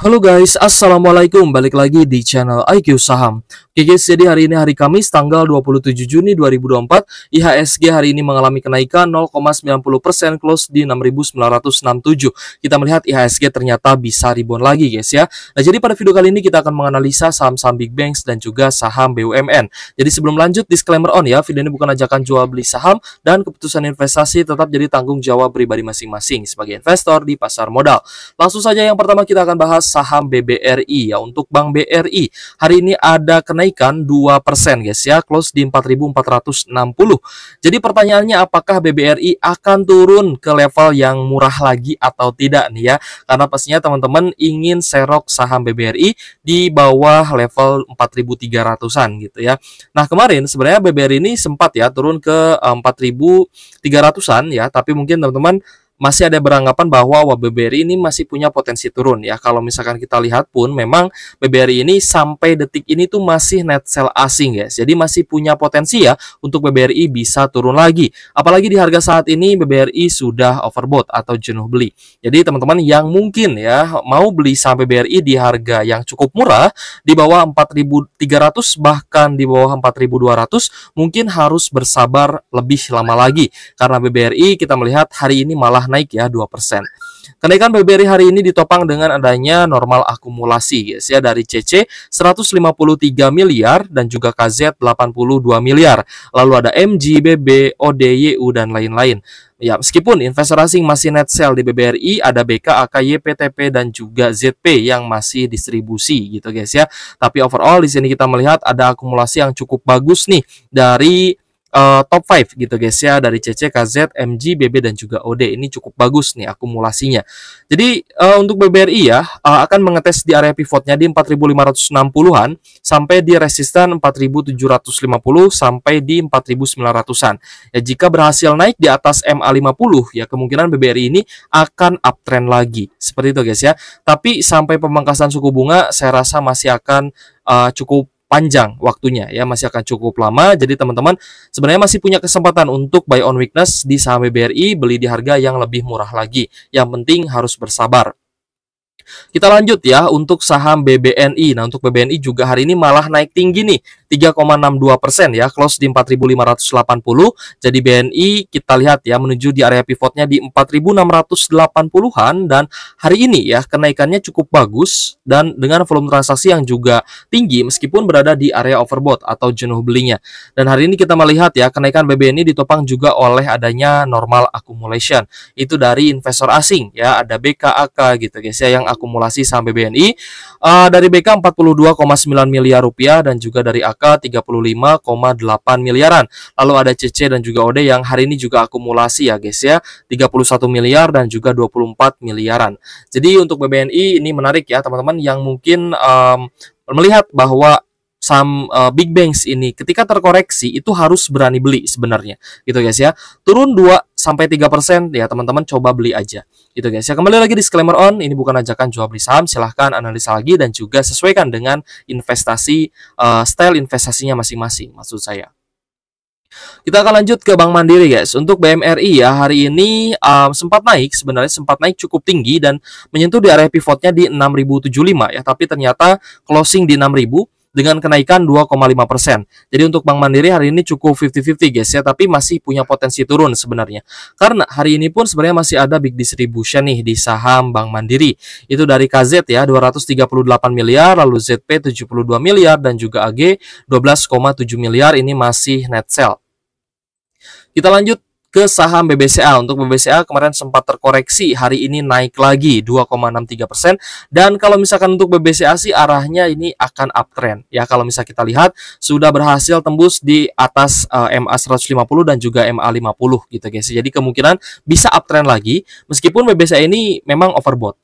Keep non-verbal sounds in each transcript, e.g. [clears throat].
Halo guys, Assalamualaikum, balik lagi di channel IQ Saham Oke guys, jadi hari ini hari Kamis tanggal 27 Juni 2024 IHSG hari ini mengalami kenaikan 0,90% close di 6.967 Kita melihat IHSG ternyata bisa rebound lagi guys ya Nah jadi pada video kali ini kita akan menganalisa saham-saham Big Banks dan juga saham BUMN Jadi sebelum lanjut, disclaimer on ya Video ini bukan ajakan jual beli saham dan keputusan investasi tetap jadi tanggung jawab pribadi masing-masing sebagai investor di pasar modal Langsung saja yang pertama kita akan bahas saham BBRI ya untuk Bank BRI. Hari ini ada kenaikan 2% guys ya, close di 4460. Jadi pertanyaannya apakah BBRI akan turun ke level yang murah lagi atau tidak nih ya? Karena pastinya teman-teman ingin serok saham BBRI di bawah level 4300-an gitu ya. Nah, kemarin sebenarnya BBRI ini sempat ya turun ke 4300-an eh, ya, tapi mungkin teman-teman masih ada beranggapan bahwa BBRI ini masih punya potensi turun ya. Kalau misalkan kita lihat pun memang BBRI ini sampai detik ini tuh masih net sell asing guys. Ya. Jadi masih punya potensi ya untuk BBRI bisa turun lagi. Apalagi di harga saat ini BBRI sudah overbought atau jenuh beli. Jadi teman-teman yang mungkin ya mau beli saham BBRI di harga yang cukup murah di bawah 4.300 bahkan di bawah 4.200 mungkin harus bersabar lebih lama lagi karena BBRI kita melihat hari ini malah naik ya 2%. Kenaikan BBRI hari ini ditopang dengan adanya normal akumulasi guys ya dari CC 153 miliar dan juga KZ 82 miliar. Lalu ada MGBB, ODYU dan lain-lain. Ya, meskipun investor asing masih net sell di BBRI, ada BK, AKY, PTP, dan juga ZP yang masih distribusi gitu guys ya. Tapi overall di sini kita melihat ada akumulasi yang cukup bagus nih dari uh, top 5 gitu guys ya dari CC, KZ, MG, BB dan juga OD. Ini cukup bagus nih akumulasinya. Jadi uh, untuk BBRI ya uh, akan mengetes di area pivotnya di 4560-an sampai di resisten 4750 sampai di 4900-an. Ya jika berhasil naik di atas MA50 ya kemungkinan BBRI ini akan uptrend lagi. Seperti itu guys ya. Tapi sampai pemangkasan suku bunga saya rasa masih akan uh, cukup panjang waktunya ya masih akan cukup lama jadi teman-teman sebenarnya masih punya kesempatan untuk buy on weakness di saham BRI beli di harga yang lebih murah lagi yang penting harus bersabar kita lanjut ya untuk saham BBNI. Nah, untuk BBNI juga hari ini malah naik tinggi nih. 3,62 persen ya, close di 4.580. Jadi BNI kita lihat ya menuju di area pivotnya di 4.680-an dan hari ini ya kenaikannya cukup bagus dan dengan volume transaksi yang juga tinggi meskipun berada di area overbought atau jenuh belinya. Dan hari ini kita melihat ya kenaikan BBNI ditopang juga oleh adanya normal accumulation. Itu dari investor asing ya, ada BKAK gitu guys ya yang akumulasi saham BBNI uh, eh, dari BK 42,9 miliar rupiah dan juga dari AK angka 35,8 miliaran. Lalu ada CC dan juga OD yang hari ini juga akumulasi ya guys ya, 31 miliar dan juga 24 miliaran. Jadi untuk BBNI ini menarik ya teman-teman yang mungkin um, melihat bahwa saham uh, eh, big banks ini ketika terkoreksi itu harus berani beli sebenarnya gitu guys ya turun dua sampai 3% ya teman-teman coba beli aja. Gitu guys. Ya kembali lagi disclaimer on, ini bukan ajakan jual beli saham, silahkan analisa lagi dan juga sesuaikan dengan investasi uh, style investasinya masing-masing maksud saya. Kita akan lanjut ke Bank Mandiri guys. Untuk BMRI ya hari ini um, sempat naik sebenarnya sempat naik cukup tinggi dan menyentuh di area pivotnya di 6075 ya tapi ternyata closing di 6000 dengan kenaikan 2,5%. persen, Jadi untuk Bank Mandiri hari ini cukup 50-50 guys ya, tapi masih punya potensi turun sebenarnya. Karena hari ini pun sebenarnya masih ada big distribution nih di saham Bank Mandiri. Itu dari KZ ya 238 miliar, lalu ZP 72 miliar dan juga AG 12,7 miliar ini masih net sell. Kita lanjut ke saham BBCA. Untuk BBCA kemarin sempat terkoreksi, hari ini naik lagi 2,63%. Dan kalau misalkan untuk BBCA sih arahnya ini akan uptrend. Ya, kalau misal kita lihat sudah berhasil tembus di atas uh, MA 150 dan juga MA 50 gitu guys. Jadi kemungkinan bisa uptrend lagi meskipun BBCA ini memang overbought.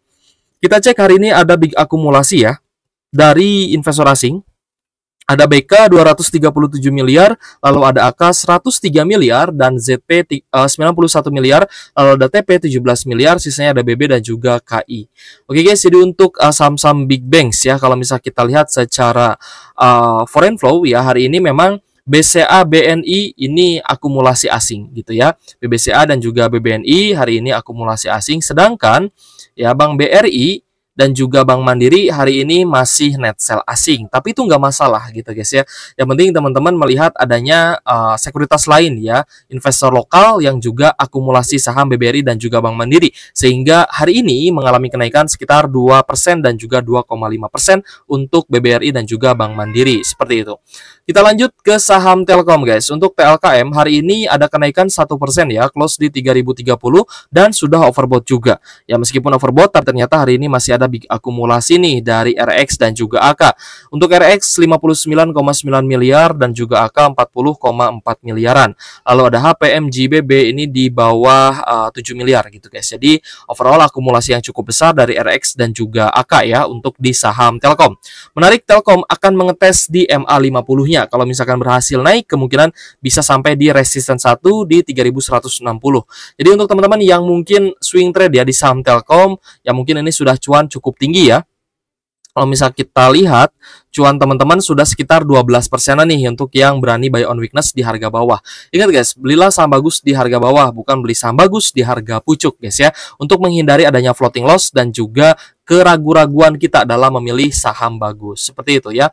Kita cek hari ini ada big akumulasi ya dari investor asing ada BK 237 miliar, lalu ada AK 103 miliar dan ZP 91 eh, miliar, lalu ada TP 17 miliar, sisanya ada BB dan juga KI. Oke guys, jadi untuk eh, saham-saham big banks ya kalau misalnya kita lihat secara uh, foreign flow ya hari ini memang BCA BNI ini akumulasi asing gitu ya. BBCA dan juga BBNI hari ini akumulasi asing sedangkan ya Bank BRI dan juga Bank Mandiri hari ini masih net sell asing. Tapi itu nggak masalah gitu guys ya. Yang penting teman-teman melihat adanya uh, sekuritas lain ya, investor lokal yang juga akumulasi saham BBRI dan juga Bank Mandiri. Sehingga hari ini mengalami kenaikan sekitar 2% dan juga 2,5% untuk BBRI dan juga Bank Mandiri. Seperti itu. Kita lanjut ke saham Telkom guys. Untuk TLKM hari ini ada kenaikan 1% ya, close di 3030 dan sudah overbought juga. Ya meskipun overbought tapi ternyata hari ini masih ada big akumulasi nih dari RX dan juga AK. Untuk RX 59,9 miliar dan juga AK 40,4 miliaran. Lalu ada HPM GBB ini di bawah eh, uh, 7 miliar gitu guys. Jadi overall akumulasi yang cukup besar dari RX dan juga AK ya untuk di saham Telkom. Menarik Telkom akan mengetes di MA 50-nya nantinya kalau misalkan berhasil naik kemungkinan bisa sampai di resisten 1 di 3160. Jadi untuk teman-teman yang mungkin swing trade ya di saham Telkom ya mungkin ini sudah cuan cukup tinggi ya kalau misal kita lihat cuan teman-teman sudah sekitar 12 persenan nih untuk yang berani buy on weakness di harga bawah. Ingat guys, belilah saham bagus di harga bawah, bukan beli saham bagus di harga pucuk guys ya. Untuk menghindari adanya floating loss dan juga keraguan-raguan kita dalam memilih saham bagus. Seperti itu ya.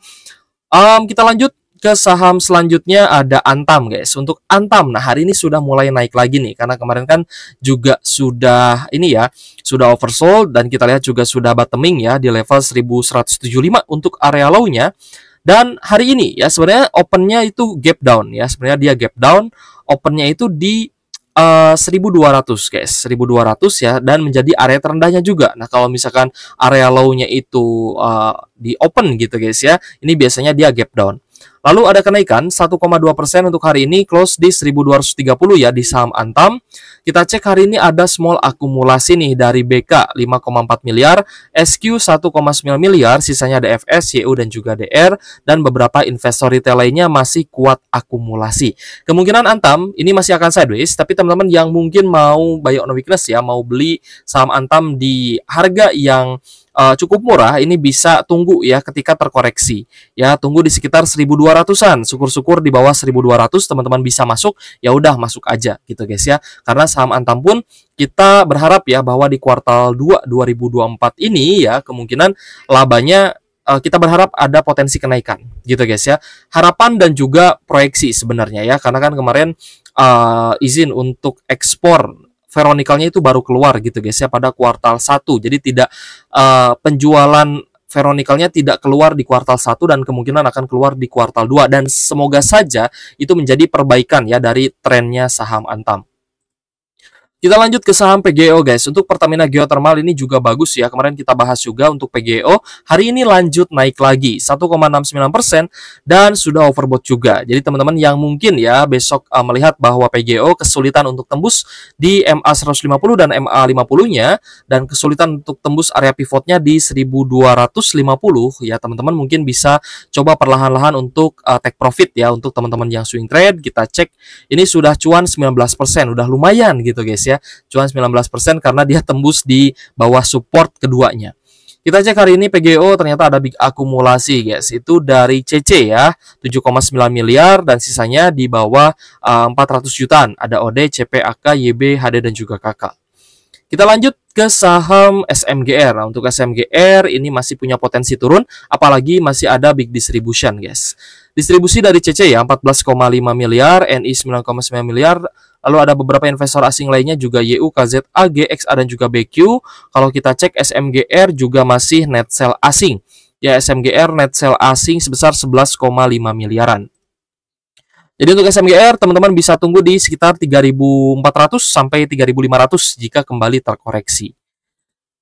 Um, kita lanjut ke saham selanjutnya ada Antam guys. Untuk Antam, nah hari ini sudah mulai naik lagi nih karena kemarin kan juga sudah ini ya, sudah oversold dan kita lihat juga sudah bottoming ya di level 1175 untuk area low-nya. Dan hari ini ya sebenarnya open-nya itu gap down ya. Sebenarnya dia gap down, open-nya itu di uh, eh, 1200 guys 1200 ya dan menjadi area terendahnya juga nah kalau misalkan area low-nya itu uh, di open gitu guys ya ini biasanya dia gap down Lalu ada kenaikan 1,2 persen untuk hari ini close di 1230 ya di saham Antam. Kita cek hari ini ada small akumulasi nih dari BK 5,4 miliar, SQ 1,9 miliar, sisanya ada FS, YU dan juga DR dan beberapa investor retail lainnya masih kuat akumulasi. Kemungkinan Antam ini masih akan sideways tapi teman-teman yang mungkin mau buy on weakness ya, mau beli saham Antam di harga yang uh, cukup murah ini bisa tunggu ya ketika terkoreksi ya tunggu di sekitar 1200-an syukur-syukur di bawah 1200 teman-teman bisa masuk ya udah masuk aja gitu guys ya karena saham Antam pun kita berharap ya bahwa di kuartal 2 2024 ini ya kemungkinan labanya eh, kita berharap ada potensi kenaikan gitu guys ya harapan dan juga proyeksi sebenarnya ya karena kan kemarin uh, izin untuk ekspor Veronikalnya itu baru keluar gitu guys ya pada kuartal 1. Jadi tidak uh, penjualan Veronikalnya tidak keluar di kuartal 1 dan kemungkinan akan keluar di kuartal 2 dan semoga saja itu menjadi perbaikan ya dari trennya saham Antam. Kita lanjut ke saham PGO guys. Untuk Pertamina Geothermal ini juga bagus ya. Kemarin kita bahas juga untuk PGO. Hari ini lanjut naik lagi 1,69% dan sudah overbought juga. Jadi teman-teman yang mungkin ya besok uh, melihat bahwa PGO kesulitan untuk tembus di MA 150 dan MA 50-nya dan kesulitan untuk tembus area pivotnya di 1250 ya teman-teman mungkin bisa coba perlahan-lahan untuk uh, take profit ya untuk teman-teman yang swing trade kita cek ini sudah cuan 19% udah lumayan gitu guys ya ya. Cuan 19% karena dia tembus di bawah support keduanya. Kita cek hari ini PGO ternyata ada big akumulasi guys. Itu dari CC ya, 7,9 miliar dan sisanya di bawah uh, eh, 400 jutaan. Ada OD, CPAK, YB, HD dan juga KK. Kita lanjut ke saham SMGR. Nah, untuk SMGR ini masih punya potensi turun apalagi masih ada big distribution guys. Distribusi dari CC ya 14,5 miliar, NI 9,9 miliar, lalu ada beberapa investor asing lainnya juga YU, AG, XA dan juga BQ. Kalau kita cek SMGR juga masih net sell asing. Ya SMGR net sell asing sebesar 11,5 miliaran. Jadi untuk SMGR teman-teman bisa tunggu di sekitar 3.400 sampai 3.500 jika kembali terkoreksi.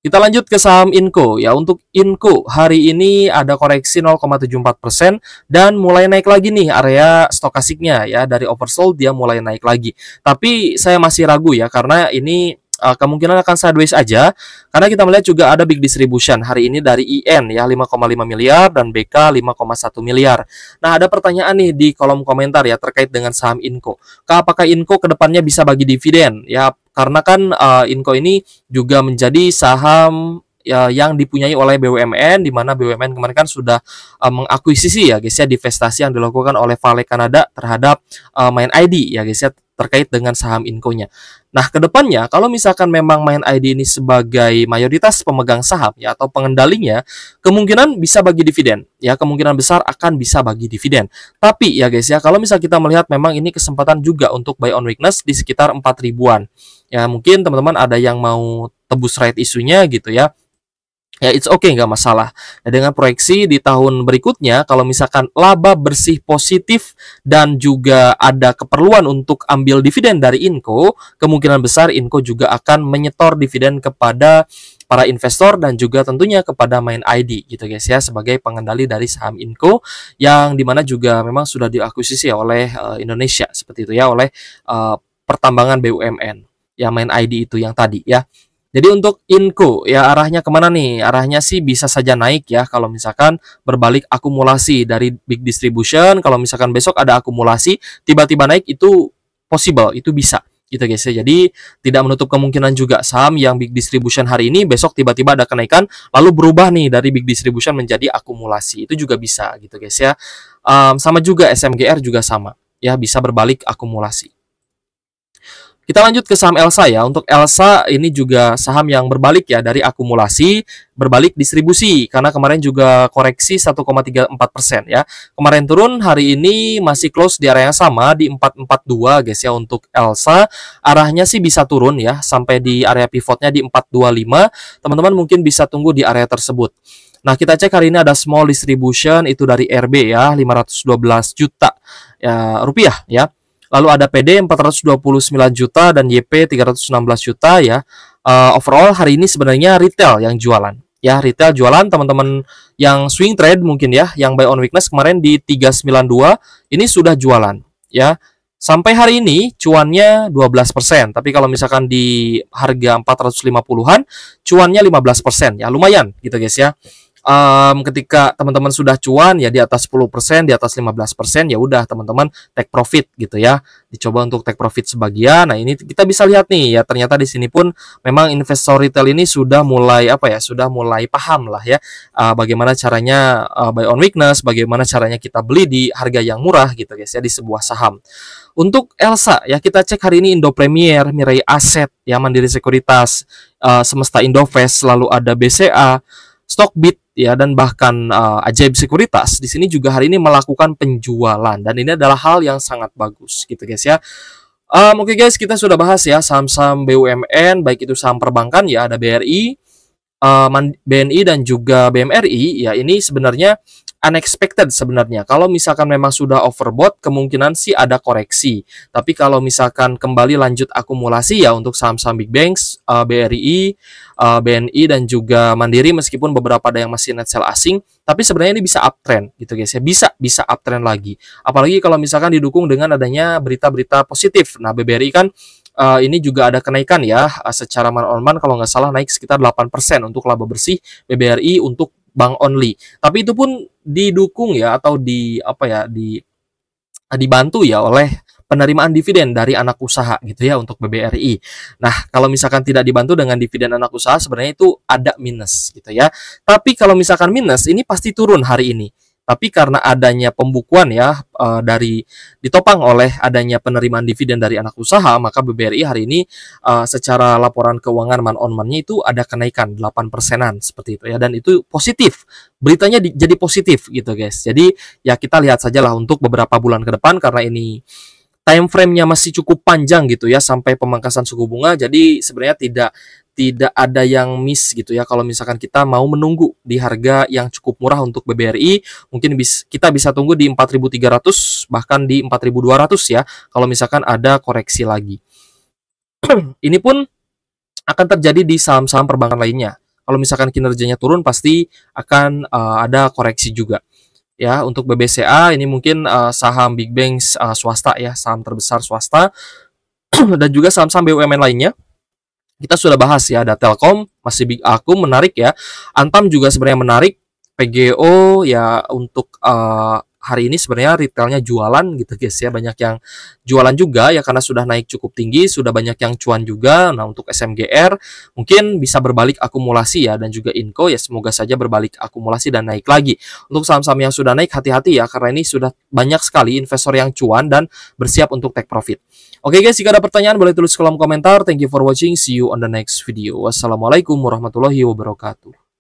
Kita lanjut ke saham Inco ya. Untuk Inco hari ini ada koreksi 0,74% dan mulai naik lagi nih area stokastiknya ya dari oversold dia mulai naik lagi. Tapi saya masih ragu ya karena ini uh, kemungkinan akan sideways aja karena kita melihat juga ada big distribution hari ini dari IN ya 5,5 miliar dan BK 5,1 miliar. Nah, ada pertanyaan nih di kolom komentar ya terkait dengan saham Inco. Apakah Inco kedepannya bisa bagi dividen? Ya, karena kan uh, eh, Inco ini juga menjadi saham ya, yang dipunyai oleh BUMN di mana BUMN kemarin kan sudah uh, mengakuisisi ya guys ya divestasi yang dilakukan oleh Vale Kanada terhadap uh, Main ID ya guys ya terkait dengan saham Inkonya. Nah, kedepannya kalau misalkan memang Main ID ini sebagai mayoritas pemegang saham ya atau pengendalinya, kemungkinan bisa bagi dividen. Ya, kemungkinan besar akan bisa bagi dividen. Tapi ya guys ya, kalau misal kita melihat memang ini kesempatan juga untuk buy on weakness di sekitar 4 ribuan. Ya, mungkin teman-teman ada yang mau tebus rate isunya gitu ya ya it's okay nggak masalah. Nah, dengan proyeksi di tahun berikutnya kalau misalkan laba bersih positif dan juga ada keperluan untuk ambil dividen dari Inco, kemungkinan besar Inco juga akan menyetor dividen kepada para investor dan juga tentunya kepada main ID gitu guys ya sebagai pengendali dari saham Inco yang dimana juga memang sudah diakuisisi ya oleh uh, Indonesia seperti itu ya oleh uh, pertambangan BUMN yang main ID itu yang tadi ya jadi untuk INCO ya arahnya kemana nih? Arahnya sih bisa saja naik ya kalau misalkan berbalik akumulasi dari big distribution. Kalau misalkan besok ada akumulasi tiba-tiba naik itu possible, itu bisa gitu guys ya. Jadi tidak menutup kemungkinan juga saham yang big distribution hari ini besok tiba-tiba ada kenaikan lalu berubah nih dari big distribution menjadi akumulasi. Itu juga bisa gitu guys ya. Um, sama juga SMGR juga sama ya bisa berbalik akumulasi. Kita lanjut ke saham Elsa ya. Untuk Elsa ini juga saham yang berbalik ya dari akumulasi berbalik distribusi karena kemarin juga koreksi 1,34 persen ya. Kemarin turun hari ini masih close di area yang sama di 442 guys ya untuk Elsa. Arahnya sih bisa turun ya sampai di area pivotnya di 425. Teman-teman mungkin bisa tunggu di area tersebut. Nah, kita cek hari ini ada small distribution itu dari RB ya, 512 juta ya, rupiah ya. Lalu ada PD 429 juta dan YP 316 juta ya. Uh, overall hari ini sebenarnya retail yang jualan. Ya, retail jualan teman-teman yang swing trade mungkin ya, yang buy on weakness kemarin di 392 ini sudah jualan ya. Sampai hari ini cuannya 12%, tapi kalau misalkan di harga 450-an cuannya 15% ya, lumayan gitu guys ya um, ketika teman-teman sudah cuan ya di atas 10%, di atas 15% ya udah teman-teman take profit gitu ya. Dicoba untuk take profit sebagian. Nah, ini kita bisa lihat nih ya ternyata di sini pun memang investor retail ini sudah mulai apa ya, sudah mulai paham lah ya uh, bagaimana caranya uh, buy on weakness, bagaimana caranya kita beli di harga yang murah gitu guys ya di sebuah saham. Untuk Elsa ya kita cek hari ini Indo Premier, Mirai Aset, ya Mandiri Sekuritas, uh, Semesta Indovest, lalu ada BCA, Stockbit ya dan bahkan uh, ajaib sekuritas di sini juga hari ini melakukan penjualan dan ini adalah hal yang sangat bagus gitu guys ya. Um, Oke okay guys kita sudah bahas ya saham-saham BUMN baik itu saham perbankan ya ada BRI, uh, eh, BNI dan juga BMRI ya ini sebenarnya unexpected sebenarnya. Kalau misalkan memang sudah overbought, kemungkinan sih ada koreksi. Tapi kalau misalkan kembali lanjut akumulasi ya untuk saham-saham big banks, uh, eh, BRI, uh, eh, BNI dan juga Mandiri meskipun beberapa ada yang masih net sell asing, tapi sebenarnya ini bisa uptrend gitu guys ya. Bisa bisa uptrend lagi. Apalagi kalau misalkan didukung dengan adanya berita-berita positif. Nah, BBRI kan uh, ini juga ada kenaikan ya uh, secara man on man kalau nggak salah naik sekitar 8% untuk laba bersih BBRI untuk bank only. Tapi itu pun didukung ya atau di apa ya di dibantu ya oleh penerimaan dividen dari anak usaha gitu ya untuk BBRI. Nah, kalau misalkan tidak dibantu dengan dividen anak usaha sebenarnya itu ada minus gitu ya. Tapi kalau misalkan minus ini pasti turun hari ini. Tapi karena adanya pembukuan ya uh, dari ditopang oleh adanya penerimaan dividen dari anak usaha, maka BBRI hari ini uh, secara laporan keuangan man on man-nya itu ada kenaikan 8 persenan seperti itu ya dan itu positif. Beritanya di, jadi positif gitu guys. Jadi ya kita lihat sajalah untuk beberapa bulan ke depan karena ini time frame-nya masih cukup panjang gitu ya sampai pemangkasan suku bunga jadi sebenarnya tidak tidak ada yang miss gitu ya kalau misalkan kita mau menunggu di harga yang cukup murah untuk BBRI mungkin bis, kita bisa tunggu di 4.300 bahkan di 4.200 ya kalau misalkan ada koreksi lagi [clears throat] ini pun akan terjadi di saham-saham perbankan lainnya kalau misalkan kinerjanya turun pasti akan uh, ada koreksi juga ya untuk BBCA ini mungkin uh, saham big banks uh, eh, swasta ya saham terbesar swasta [clears throat] dan juga saham-saham BUMN lainnya kita sudah bahas ya ada Telkom masih Big aku menarik ya. Antam juga sebenarnya menarik. PGO ya untuk uh, hari ini sebenarnya retailnya jualan gitu guys ya banyak yang jualan juga ya karena sudah naik cukup tinggi sudah banyak yang cuan juga nah untuk SMGR mungkin bisa berbalik akumulasi ya dan juga Inco ya semoga saja berbalik akumulasi dan naik lagi untuk saham-saham yang sudah naik hati-hati ya karena ini sudah banyak sekali investor yang cuan dan bersiap untuk take profit Oke okay guys, jika ada pertanyaan boleh tulis kolom komentar. Thank you for watching. See you on the next video. Wassalamualaikum warahmatullahi wabarakatuh.